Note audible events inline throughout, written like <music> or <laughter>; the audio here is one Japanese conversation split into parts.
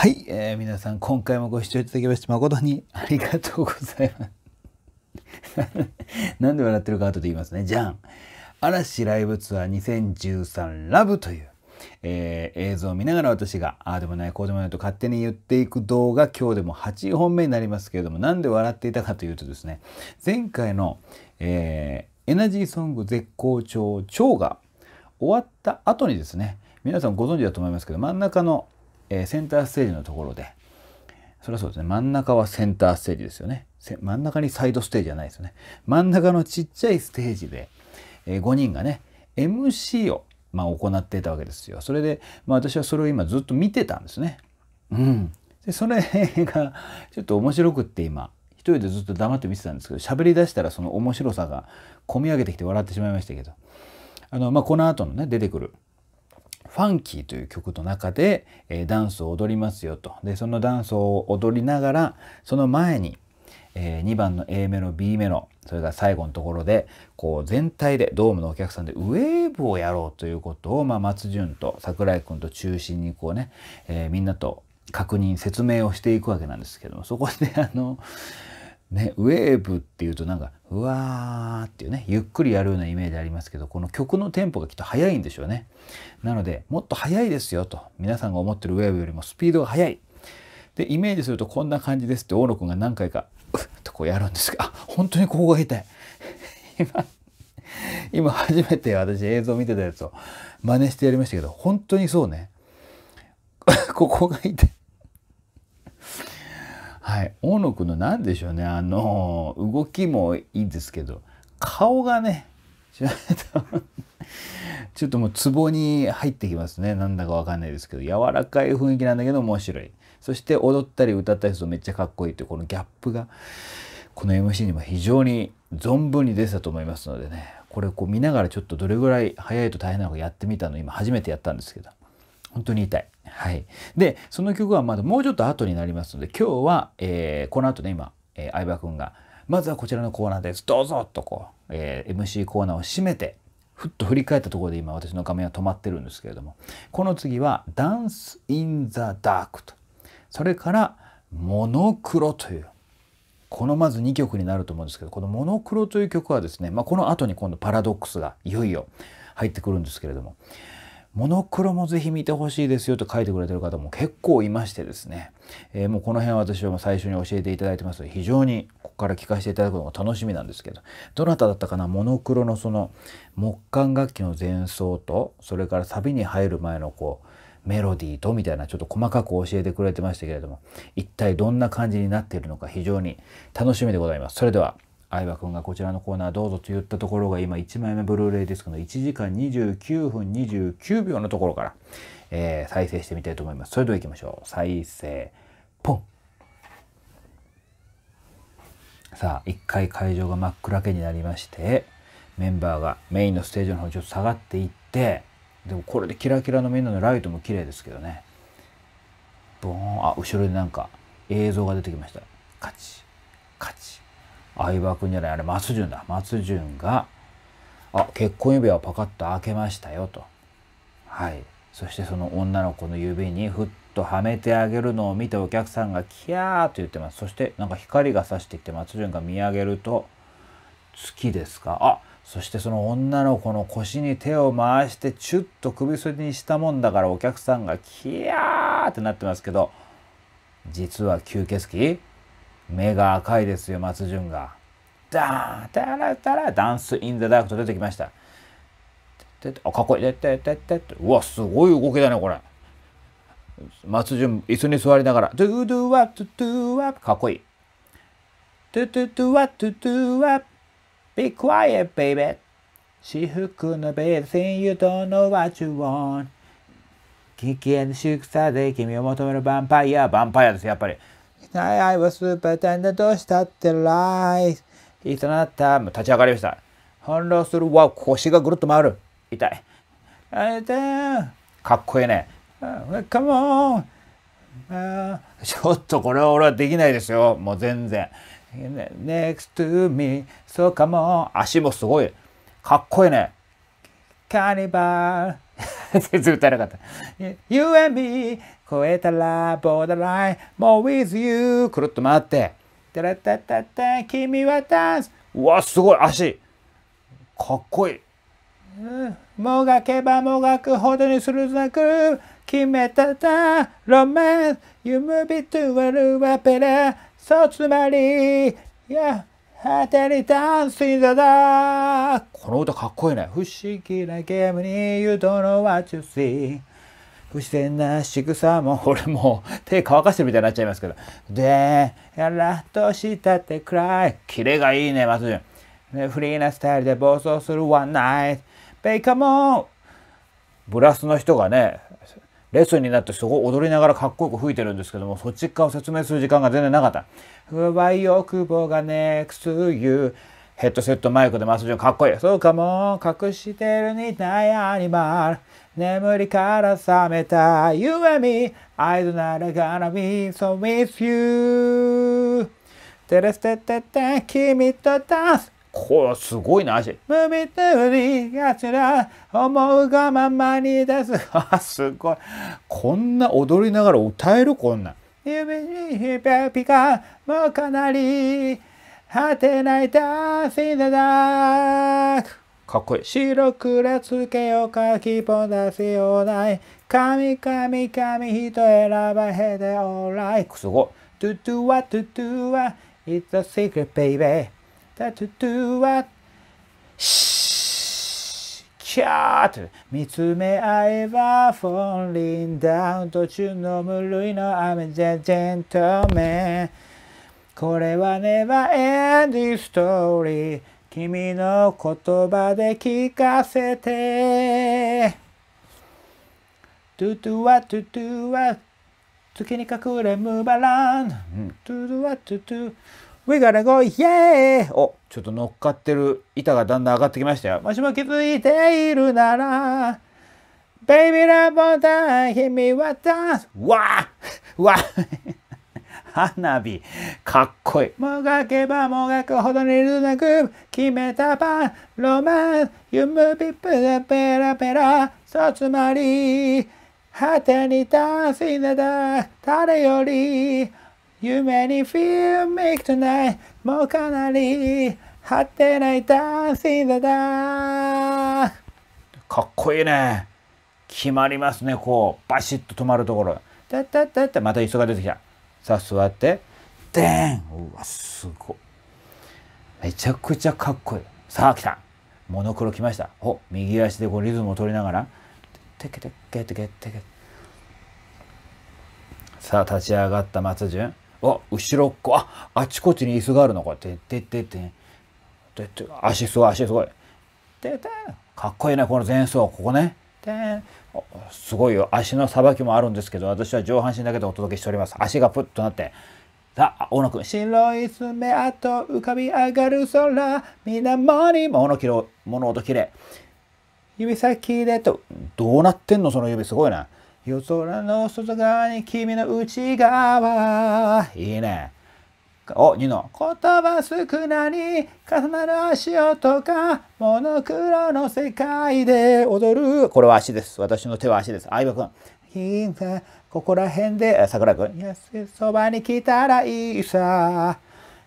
はい、えー、皆さん今回もご視聴いただきまして誠にありがとうございます。何 <laughs> で笑ってるか後で言いますね。じゃん。嵐ライブツアー2013ラブという、えー、映像を見ながら私がああでもないこうでもないと勝手に言っていく動画今日でも8本目になりますけれども何で笑っていたかというとですね前回の、えー、エナジーソング絶好調超が終わった後にですね皆さんご存知だと思いますけど真ん中のえー、センターステージのところで、それはそうですね、真ん中はセンターステージですよね。真ん中にサイドステージじゃないですよね。真ん中のちっちゃいステージで、えー、5人がね、MC を、まあ、行っていたわけですよ。それで、まあ、私はそれを今ずっと見てたんですね。うん。で、それがちょっと面白くって今、一人でずっと黙って見てたんですけど、喋り出したらその面白さが込み上げてきて笑ってしまいましたけど、あの、まあ、この後のね、出てくるファンキーという曲の中で、えー、ダンスを踊りますよと。で、そのダンスを踊りながら、その前に、えー、2番の A メロ、B メロ、それが最後のところで、こう全体で、ドームのお客さんでウェーブをやろうということを、まあ、松潤と桜井君と中心にこうね、えー、みんなと確認、説明をしていくわけなんですけども、そこであの、ね、ウェーブっていうとなんかうわーっていうねゆっくりやるようなイメージありますけどこの曲のテンポがきっと速いんでしょうねなのでもっと速いですよと皆さんが思ってるウェーブよりもスピードが速いでイメージするとこんな感じですって大野くんが何回かうっとこうやるんですがあ本当にここが痛い <laughs> 今今初めて私映像見てたやつを真似してやりましたけど本当にそうね <laughs> ここが痛いはい、大野くんの何でしょうねあの動きもいいんですけど顔がね <laughs> ちょっともうツボに入ってきますねなんだかわかんないですけど柔らかい雰囲気なんだけど面白いそして踊ったり歌ったりするとめっちゃかっこいいていうこのギャップがこの MC にも非常に存分に出てたと思いますのでねこれこう見ながらちょっとどれぐらい早いと大変なのかやってみたの今初めてやったんですけど本当に痛い。はい。で、その曲はまだもうちょっと後になりますので、今日は、えー、この後ね、今、えー、相葉くんが、まずはこちらのコーナーです。どうぞとこう、えー、MC コーナーを閉めて、ふっと振り返ったところで今私の画面は止まってるんですけれども、この次は、ダンス・イン・ザ・ダークと、それから、モノクロという、このまず2曲になると思うんですけど、このモノクロという曲はですね、まあ、この後に今度パラドックスがいよいよ入ってくるんですけれども、モノクロもぜひ見てほしいですよと書いてくれてる方も結構いましてですね、えー、もうこの辺は私はもう最初に教えていただいてます非常にここから聞かせていただくのが楽しみなんですけどどなただったかなモノクロのその木管楽器の前奏とそれからサビに入る前のこうメロディーとみたいなちょっと細かく教えてくれてましたけれども一体どんな感じになっているのか非常に楽しみでございます。それでは相葉君がこちらのコーナーどうぞと言ったところが今1枚目ブルーレイディスクの1時間29分29秒のところから、えー、再生してみたいと思います。それでは行きましょう。再生、ポンさあ、一回会場が真っ暗けになりまして、メンバーがメインのステージの方にちょっと下がっていって、でもこれでキラキラのみんなのライトも綺麗ですけどね。ボーン、あ、後ろでなんか映像が出てきました。カチ、カチ。相葉君じゃないあれ松潤だ松潤が「あ結婚指輪をパカッと開けましたよ」と。はいそしてその女の子の指にふっとはめてあげるのを見てお客さんが「キャー」と言ってますそしてなんか光がさしてきて松潤が見上げると「月ですかあ」そしてその女の子の腰に手を回してチュッと首筋にしたもんだからお客さんが「キヤー」ってなってますけど実は吸血鬼目が赤いですよ、松潤が。ダーンタラタラダンスインザダークと出てきました。あ、かっこいい。てててうわ、すごい動きだね、これ。松潤、椅子に座りながら、ドゥドゥワッ、トゥドゥワッ、かっこいい。ドゥドゥドゥワッ、ドゥドゥワッ、be quiet, baby. 私服のベース you don't know what you want. 危険宿舎で君を求めるヴァンパイア、ヴァンパイアです、やっぱり。I, い was s u p e r i n としたってライス。いつなったもう立ち上がりました。反論する。わ、腰がぐるっと回る。痛い。あ痛かっこいいね。カモンちょっとこれは俺はできないですよ。もう全然。Next to me, so come on. 足もすごい。かっこいいね。カニバル。<laughs> 全然歌えなかった。You and me 超えたらボーダーラインもう with you くるっと回って。タラタタタ君はダンスうわすごい足かっこいい、うん、もがけばもがくほどにするなく決めたたロマンス You move it to a new ルーアペラそうつまり Yeah ハテリダンスインザダーこの歌かっこいいね。不思議なゲームに You don't know what you see 不自然な仕草も、俺もう手乾かしてるみたいになっちゃいますけど。で、やらっとしたってくらい。キレがいいね、松潤。フリーなスタイルで暴走するワンナイト。ベイカモンブラスの人がね、レッスンになってそこ踊りながらかっこよく吹いてるんですけども、そっち側を説明する時間が全然なかった。不敗欲望がネクスユー。ヘッドセットマイクでマスジョンかっこいい。そうかも、隠してるにたいアニマル。眠りから覚めた夢見。合図なら gonna be so with you。テレステテテ、君とダンス。これすごいな足。無味無リガチラ、思うがままに出す。<laughs> あすごい。こんな踊りながら歌えるこんな。夢にピカもうかなり果てないダーシンダーク。かっこいい。白くらつけようかキきぼんだしようない。神神神人選ばへでオーライ。すごい。トゥトゥワトゥトゥワ。It's a secret baby. タトゥトゥは、キャーと見つめ合えば、フォンリンダウン途中の無類の雨でジェントメン。これはネバーエンディストーリー。君の言葉で聞かせて。トゥトゥはトゥトゥは月に隠れムーバラン。トゥトゥはトゥトゥ。w e gonna go, yeah! お、ちょっと乗っかってる板がだんだん上がってきましたよ。もしも気づいているなら、ベイビーラボだ、君はダンス。わあわ花火。かっこいい。もがけばもがくほどにるなく、決めたパン、ロマン、ム、ピップでペラペラ、そうつまり、果てにダンス、しなだ、誰より、夢に feel m e tonight もうかなり張ってないダンスイン n ダーかっこいいね決まりますねこうバシッと止まるところだったったってまた椅子が出てきたさあ座ってでんうわすごめちゃくちゃかっこいいさあ来たモノクロ来ましたほ右足でこうリズムを取りながらテケテケテケテケさあ立ち上がった松潤あ、後ろっこ、あ、あちこちに椅子があるの、こてっててて。てて、足すごい、足すごい。てて、かっこいいね、この前奏、ここね。てすごいよ。足のさばきもあるんですけど、私は上半身だけでお届けしております。足がプッとなって。さあ、大野くん。白い爪跡浮かび上がる空、水もに物切ろ、物音きれい。指先でと、どうなってんのその指すごいな。夜空の外側に君の内側。いいね。お、ニの。言葉少なに重なる足音がモノクロの世界で踊る。これは足です。私の手は足です。相葉君。ここら辺で、桜君。安いそばに来たらいいさ。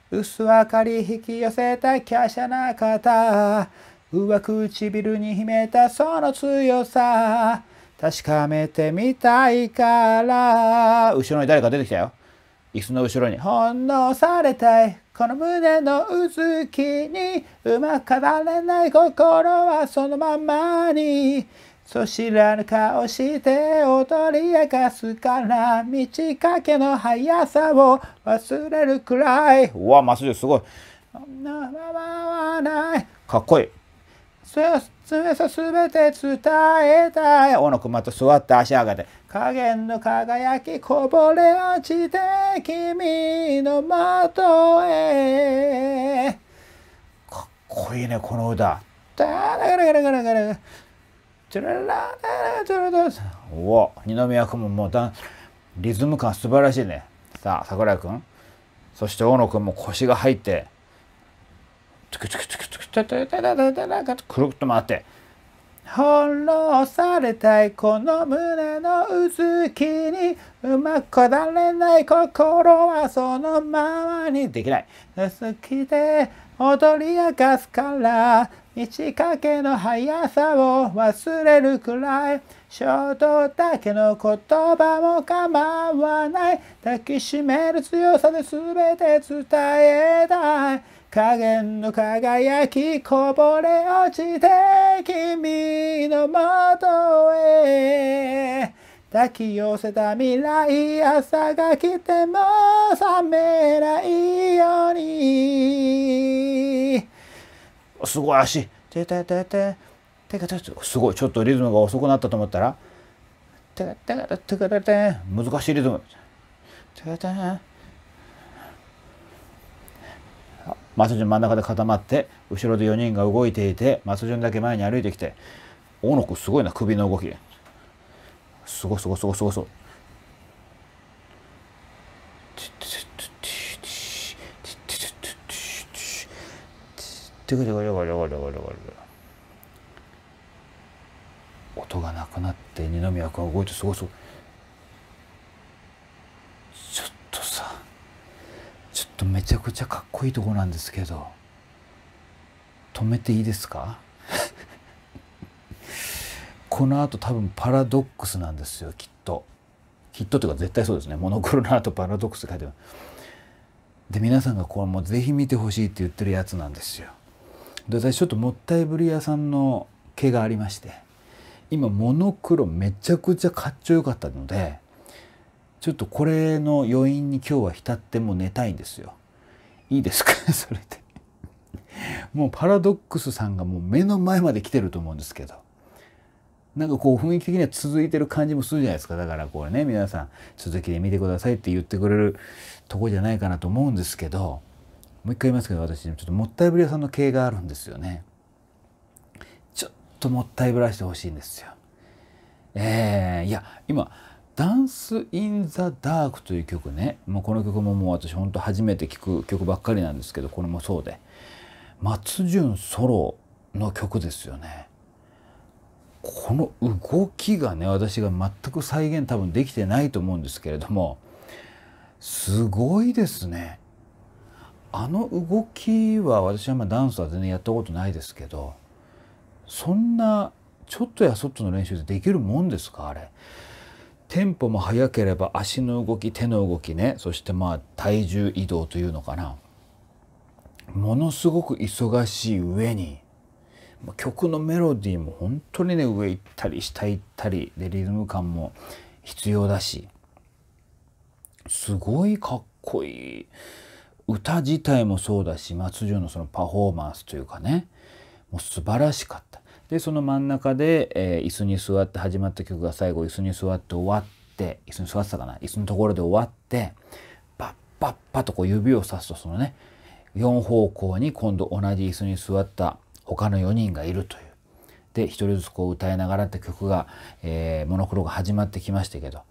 薄明かり引き寄せた華奢な方。上唇に秘めたその強さ。確かめてみたいから後ろに誰か出てきたよ椅子の後ろに「翻弄されたいこの胸のうずきにうまく語れない心はそのままに」そ知らぬ顔して踊り明かすから道かけの速さを忘れるくらいうわマスですごい。かっこいい。冷さすべて伝えたい。尾のまと座って足上げて。加減の輝きこぼれ落ちて君の的へ。かっこいいね、この歌。だらららららら。らュらララらら。ララ。お二宮君ももうだリズム感素晴らしいね。さあ、桜井君。そして大野君も腰が入って。トゥクトゥクトゥクトゥクトゥクトゥクトゥクトくるっと回って翻弄されたいこの胸のうずきにうまくこだれない心はそのままにできない好きで踊り明かすから満ち欠けの速さを忘れるくらい衝動だけの言葉も構わない抱きしめる強さで全て伝えたいんの輝きこぼれ落ちて君のもとへ抱き寄せた未来朝が来ても覚めないようにすごい足てててててかてすごいちょっとリズムが遅くなったと思ったらてかてかてかて難しいリズムてかてか松潤真ん中で固まって後ろで4人が動いていて松潤だけ前に歩いてきて大野くんすごいな首の動きすごすごすごすごいす音がなくなって二宮君が動いてすごいすごい。めちゃくちゃかっこいいとこなんですけど止めていいですか <laughs> この後多分パラドックスなんですよきっときっとというか絶対そうですねモノクロの後パラドックス書いてますで皆さんがこれもうぜひ見てほしいって言ってるやつなんですよで私ちょっともったいぶり屋さんの毛がありまして今モノクロめちゃくちゃかっちょよかったのでちょっとこれの余韻に今日は浸ってもう寝たいんですよいいですか <laughs> それでもうパラドックスさんがもう目の前まで来てると思うんですけど。なんかこう雰囲気的には続いてる感じもするじゃないですか。だからこれね、皆さん続きで見てくださいって言ってくれるとこじゃないかなと思うんですけど、もう一回言いますけど、私、ちょっともったいぶり屋さんの系があるんですよね。ちょっともったいぶらしてほしいんですよ。えー、いや、今、ダンス・イン・ザ・ダークという曲ねもうこの曲ももう私ほんと初めて聴く曲ばっかりなんですけどこれもそうで松潤ソロの曲ですよねこの動きがね私が全く再現多分できてないと思うんですけれどもすごいですねあの動きは私はまあダンスは全然やったことないですけどそんなちょっとやそっとの練習でできるもんですかあれテンポも速ければ足の動き手の動きねそしてまあ体重移動というのかなものすごく忙しい上に曲のメロディーも本当にね上行ったり下行ったりでリズム感も必要だしすごいかっこいい歌自体もそうだし松潤のそのパフォーマンスというかねもう素晴らしかったでその真ん中で、えー、椅子に座って始まった曲が最後椅子に座って終わって椅子に座ってたかな椅子のところで終わってパッパッパとこう指をさすとそのね4方向に今度同じ椅子に座った他の4人がいるという。で1人ずつこう歌いながらって曲が、えー、モノクロが始まってきましたけど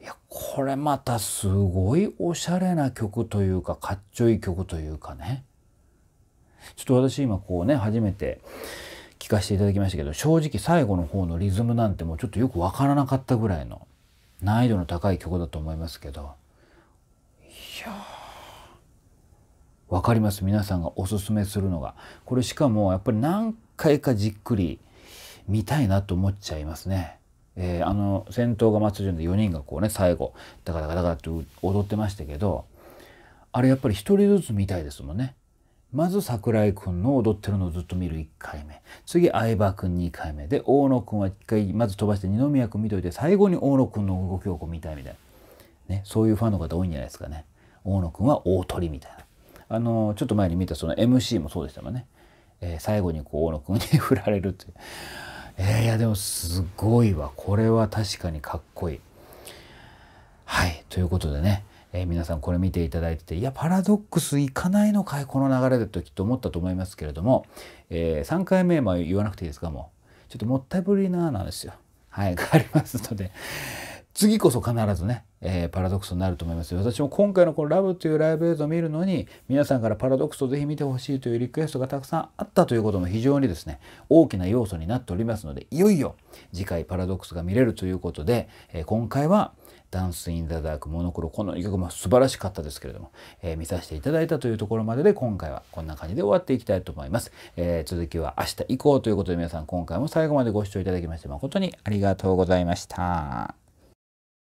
いやこれまたすごいおしゃれな曲というかかっちょいい曲というかねちょっと私今こうね初めて聞かせていただきましたけど正直最後の方のリズムなんてもうちょっとよく分からなかったぐらいの難易度の高い曲だと思いますけどいや分かります皆さんがおすすめするのがこれしかもやっぱり何回かじっくり見たいなと思っちゃいますね。えー、あの先頭が松潤で4人がこうね最後ダカダカダカって踊ってましたけどあれやっぱり1人ずつ見たいですもんね。まず桜井くんの踊ってるのをずっと見る1回目。次、相葉くん2回目。で、大野くんは1回、まず飛ばして二宮くん見といて、最後に大野くんの動きをこう見たいみたいな。ね、そういうファンの方多いんじゃないですかね。大野くんは大鳥みたいな。あの、ちょっと前に見たその MC もそうでしたもんね。えー、最後にこう大野くんに振られるっていう。えー、いや、でもすごいわ。これは確かにかっこいい。はい、ということでね。えー、皆さんこれ見ていただいてていやパラドックスいかないのかいこの流れでときっと思ったと思いますけれども、えー、3回目は言わなくていいですがもうちょっともったいぶりななんですよ。はい、がありますので。次こそ必ずね、えー、パラドックスになると思います私も今回のこの「ラブというライブ映像を見るのに皆さんからパラドックスをぜひ見てほしいというリクエストがたくさんあったということも非常にですね大きな要素になっておりますのでいよいよ次回パラドックスが見れるということで、えー、今回はダンス・イン・ザ・ダーク、モノクロ、この2曲も素晴らしかったですけれども、えー、見させていただいたというところまでで、今回はこんな感じで終わっていきたいと思います。えー、続きは明日以降ということで、皆さん今回も最後までご視聴いただきまして誠にありがとうございました。